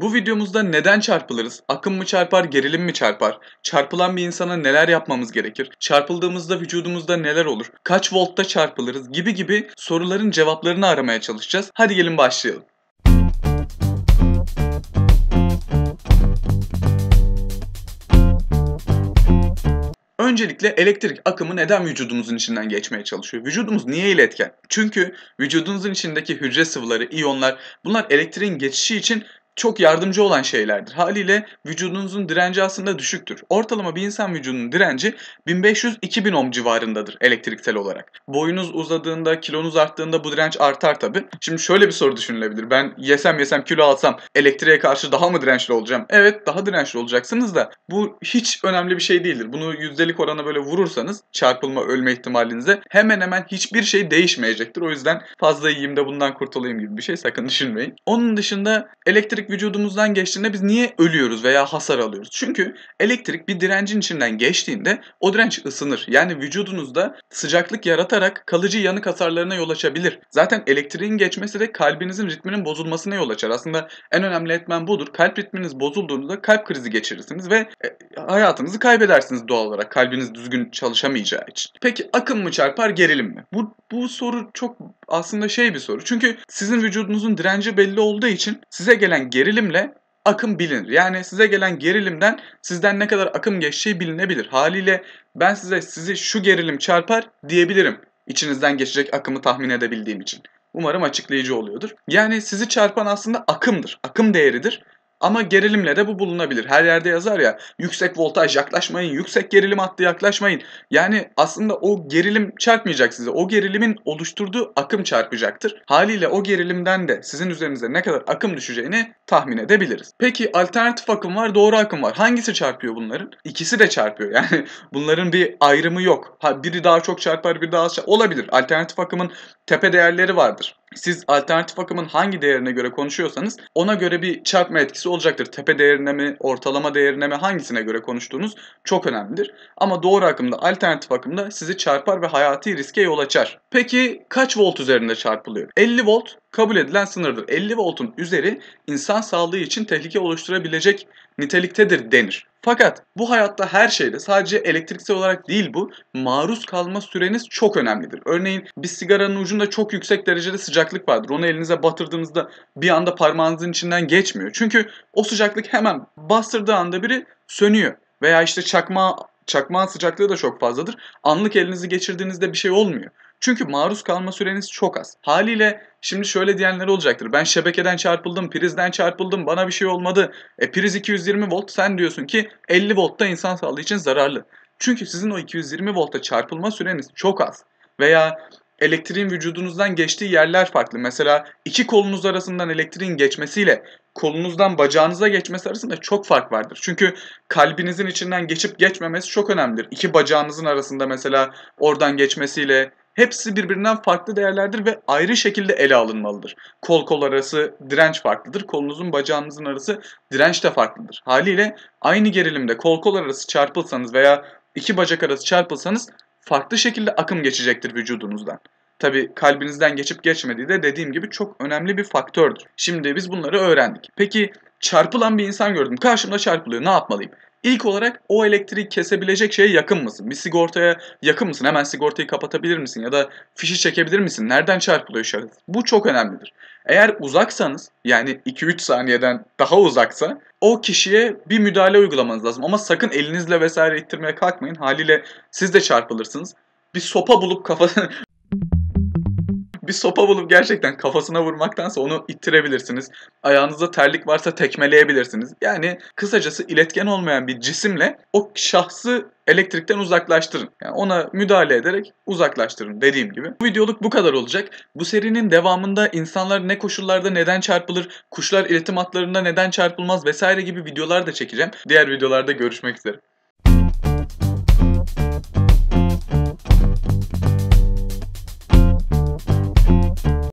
Bu videomuzda neden çarpılırız? Akım mı çarpar, gerilim mi çarpar? Çarpılan bir insana neler yapmamız gerekir? Çarpıldığımızda vücudumuzda neler olur? Kaç voltta çarpılırız? Gibi gibi soruların cevaplarını aramaya çalışacağız. Hadi gelin başlayalım. Öncelikle elektrik akımı neden vücudumuzun içinden geçmeye çalışıyor? Vücudumuz niye iletken? Çünkü vücudunuzun içindeki hücre sıvıları, iyonlar bunlar elektriğin geçişi için çok yardımcı olan şeylerdir. Haliyle vücudunuzun direnci aslında düşüktür. Ortalama bir insan vücudunun direnci 1500-2000 ohm civarındadır elektriksel olarak. Boyunuz uzadığında, kilonuz arttığında bu direnç artar tabi. Şimdi şöyle bir soru düşünülebilir. Ben yesem yesem kilo alsam elektriğe karşı daha mı dirençli olacağım? Evet daha dirençli olacaksınız da bu hiç önemli bir şey değildir. Bunu yüzdelik orana böyle vurursanız çarpılma ölme ihtimalinize hemen hemen hiçbir şey değişmeyecektir. O yüzden fazla yiyeyim de bundan kurtulayım gibi bir şey sakın düşünmeyin. Onun dışında elektrik vücudumuzdan geçtiğinde biz niye ölüyoruz veya hasar alıyoruz? Çünkü elektrik bir direncin içinden geçtiğinde o direnç ısınır. Yani vücudunuzda sıcaklık yaratarak kalıcı yanık hasarlarına yol açabilir. Zaten elektriğin geçmesi de kalbinizin ritminin bozulmasına yol açar. Aslında en önemli etmen budur. Kalp ritminiz bozulduğunda kalp krizi geçirirsiniz ve e, hayatınızı kaybedersiniz doğal olarak kalbiniz düzgün çalışamayacağı için. Peki akım mı çarpar gerilim mi? Bu bu soru çok aslında şey bir soru. Çünkü sizin vücudunuzun direnci belli olduğu için size gelen gerilimle akım bilinir. Yani size gelen gerilimden sizden ne kadar akım geçeceği bilinebilir. Haliyle ben size sizi şu gerilim çarpar diyebilirim. İçinizden geçecek akımı tahmin edebildiğim için. Umarım açıklayıcı oluyordur. Yani sizi çarpan aslında akımdır. Akım değeridir. Ama gerilimle de bu bulunabilir. Her yerde yazar ya yüksek voltaj yaklaşmayın, yüksek gerilim hattı yaklaşmayın. Yani aslında o gerilim çarpmayacak size. O gerilimin oluşturduğu akım çarpacaktır. Haliyle o gerilimden de sizin üzerinize ne kadar akım düşeceğini tahmin edebiliriz. Peki alternatif akım var, doğru akım var. Hangisi çarpıyor bunların? İkisi de çarpıyor. Yani bunların bir ayrımı yok. Ha, biri daha çok çarpar, biri daha az çarpar. Olabilir. Alternatif akımın tepe değerleri vardır siz alternatif akımın hangi değerine göre konuşuyorsanız ona göre bir çarpma etkisi olacaktır. Tepe değerine mi, ortalama değerine mi, hangisine göre konuştuğunuz çok önemlidir. Ama doğru akımda, alternatif akımda sizi çarpar ve hayati riske yol açar. Peki kaç volt üzerinde çarpılıyor? 50 volt kabul edilen sınırdır. 50 voltun üzeri insan sağlığı için tehlike oluşturabilecek niteliktedir denir. Fakat bu hayatta her şeyde sadece elektriksel olarak değil bu maruz kalma süreniz çok önemlidir. Örneğin bir sigaranın ucunda çok yüksek derecede sıcaklık vardır. Onu elinize batırdığınızda bir anda parmağınızın içinden geçmiyor. Çünkü o sıcaklık hemen bastırdığı anda biri sönüyor. Veya işte çakma çakmağın sıcaklığı da çok fazladır. Anlık elinizi geçirdiğinizde bir şey olmuyor. Çünkü maruz kalma süreniz çok az. Haliyle şimdi şöyle diyenler olacaktır. Ben şebekeden çarpıldım, prizden çarpıldım, bana bir şey olmadı. E priz 220 volt sen diyorsun ki 50 voltta insan sağlığı için zararlı. Çünkü sizin o 220 volta çarpılma süreniz çok az. Veya elektriğin vücudunuzdan geçtiği yerler farklı. Mesela iki kolunuz arasından elektriğin geçmesiyle kolunuzdan bacağınıza geçmesi arasında çok fark vardır. Çünkü kalbinizin içinden geçip geçmemesi çok önemlidir. İki bacağınızın arasında mesela oradan geçmesiyle hepsi birbirinden farklı değerlerdir ve ayrı şekilde ele alınmalıdır. Kol kol arası direnç farklıdır. Kolunuzun bacağınızın arası direnç de farklıdır. Haliyle aynı gerilimde kol kol arası çarpılsanız veya iki bacak arası çarpılsanız farklı şekilde akım geçecektir vücudunuzdan. Tabi kalbinizden geçip geçmediği de dediğim gibi çok önemli bir faktördür. Şimdi biz bunları öğrendik. Peki çarpılan bir insan gördüm. Karşımda çarpılıyor. Ne yapmalıyım? İlk olarak o elektriği kesebilecek şeye yakın mısın? Bir sigortaya yakın mısın? Hemen sigortayı kapatabilir misin? Ya da fişi çekebilir misin? Nereden çarpılıyor şahıs? Bu çok önemlidir. Eğer uzaksanız yani 2-3 saniyeden daha uzaksa o kişiye bir müdahale uygulamanız lazım. Ama sakın elinizle vesaire ittirmeye kalkmayın. Haliyle siz de çarpılırsınız. Bir sopa bulup kafasına bir sopa bulup gerçekten kafasına vurmaktansa onu ittirebilirsiniz. Ayağınızda terlik varsa tekmeleyebilirsiniz. Yani kısacası iletken olmayan bir cisimle o şahsı elektrikten uzaklaştırın. Yani ona müdahale ederek uzaklaştırın dediğim gibi. Bu videoluk bu kadar olacak. Bu serinin devamında insanlar ne koşullarda neden çarpılır, kuşlar iletim hatlarında neden çarpılmaz vesaire gibi videolar da çekeceğim. Diğer videolarda görüşmek üzere.